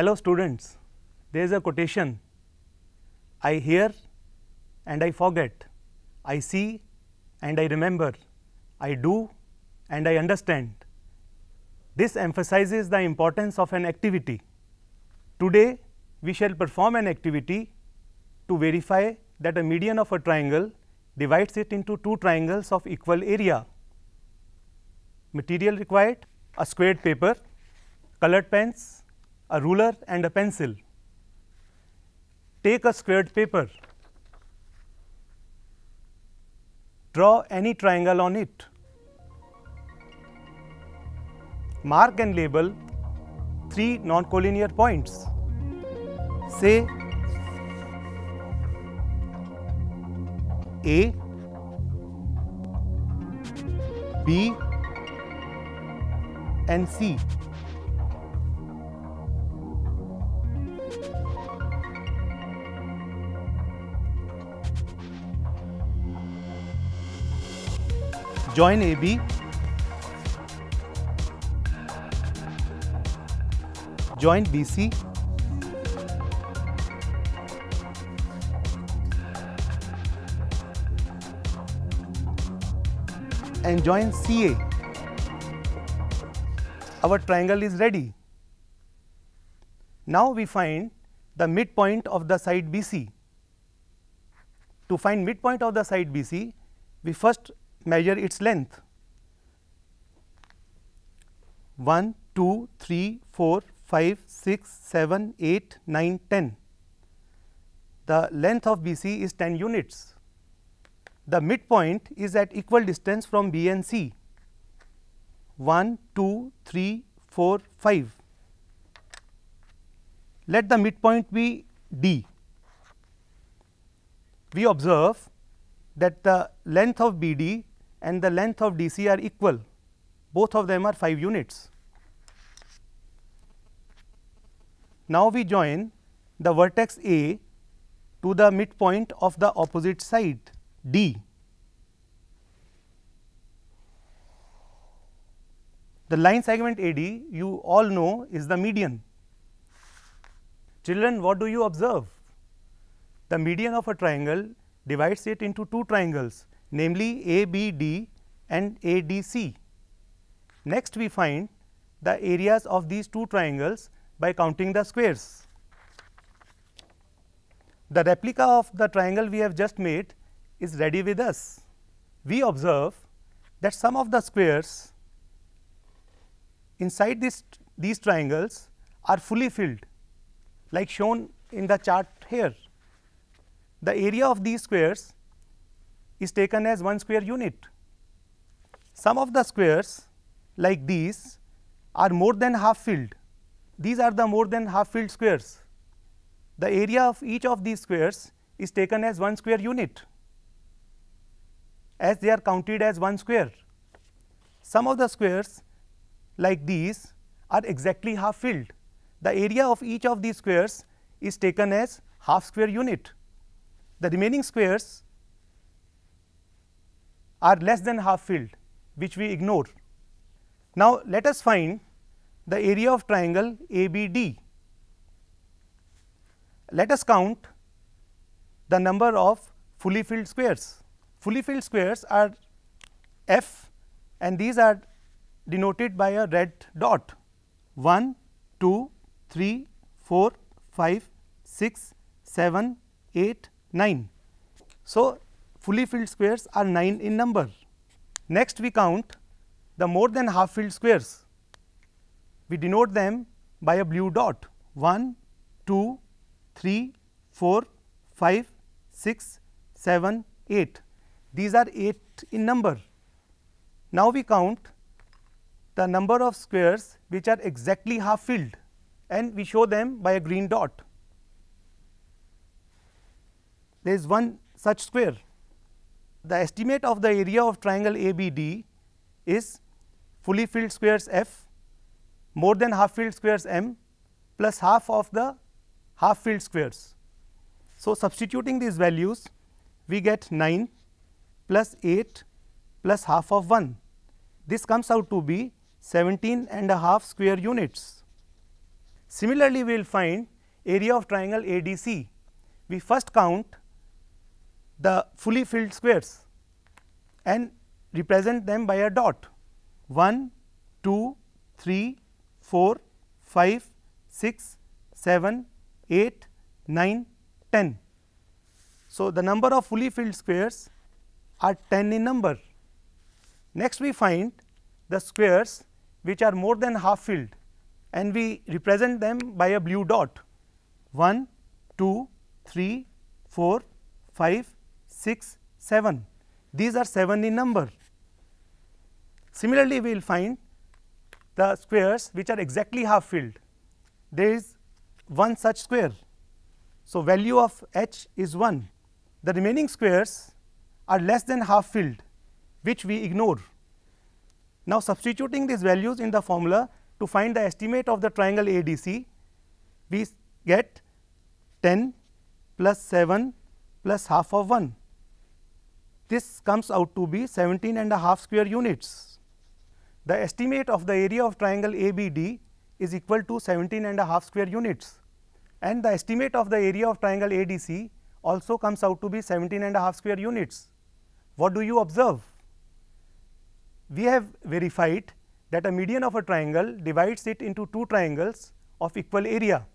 Hello students, there is a quotation, I hear and I forget, I see and I remember, I do and I understand. This emphasizes the importance of an activity. Today, we shall perform an activity to verify that a median of a triangle divides it into two triangles of equal area. Material required, a squared paper, colored pens, a ruler and a pencil. Take a squared paper. Draw any triangle on it. Mark and label three non non-collinear points. Say A, B and C. join AB join BC and join CA our triangle is ready Now, we find the midpoint of the side BC. To find midpoint of the side BC, we first measure its length 1, 2, 3, 4, 5, 6, 7, 8, 9, 10. The length of BC is 10 units. The midpoint is at equal distance from B and C 1, 2, 3, 4, 5 let the midpoint be D. We observe that the length of BD and the length of DC are equal, both of them are 5 units. Now, we join the vertex A to the midpoint of the opposite side D. The line segment AD you all know is the median. Children, what do you observe? The median of a triangle divides it into two triangles, namely ABD and ADC. Next, we find the areas of these two triangles by counting the squares. The replica of the triangle we have just made is ready with us. We observe that some of the squares inside this, these triangles are fully filled like shown in the chart here. The area of these squares is taken as one square unit. Some of the squares like these are more than half filled. These are the more than half filled squares. The area of each of these squares is taken as one square unit as they are counted as one square. Some of the squares like these are exactly half filled the area of each of these squares is taken as half square unit. The remaining squares are less than half filled, which we ignore. Now, let us find the area of triangle ABD. Let us count the number of fully filled squares. Fully filled squares are F and these are denoted by a red dot 1, 2, 3, 4, 5, 6, 7, 8, 9. So, fully filled squares are 9 in number. Next we count the more than half filled squares. We denote them by a blue dot 1, 2, 3, 4, 5, 6, 7, 8. These are 8 in number. Now we count the number of squares which are exactly half filled and we show them by a green dot. There is one such square. The estimate of the area of triangle ABD is fully filled squares F more than half filled squares M plus half of the half filled squares. So, substituting these values we get 9 plus 8 plus half of 1. This comes out to be 17 and a half square units. Similarly, we will find area of triangle ADC. We first count the fully filled squares and represent them by a dot 1, 2, 3, 4, 5, 6, 7, 8, 9, 10. So, the number of fully filled squares are 10 in number. Next, we find the squares which are more than half filled and we represent them by a blue dot 1, 2, 3, 4, 5, 6, 7. These are 7 in number. Similarly, we will find the squares which are exactly half filled. There is one such square. So, value of h is 1. The remaining squares are less than half filled, which we ignore. Now, substituting these values in the formula, to find the estimate of the triangle ADC, we get 10 plus 7 plus half of 1. This comes out to be 17 and a half square units. The estimate of the area of triangle ABD is equal to 17 and a half square units and the estimate of the area of triangle ADC also comes out to be 17 and a half square units. What do you observe? We have verified that a median of a triangle divides it into two triangles of equal area.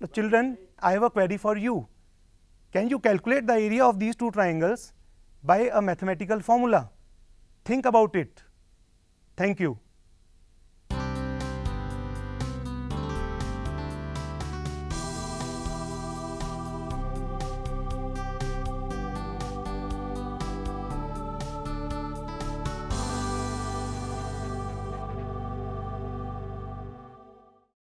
Now, children, I have a query for you. Can you calculate the area of these two triangles by a mathematical formula? Think about it. Thank you.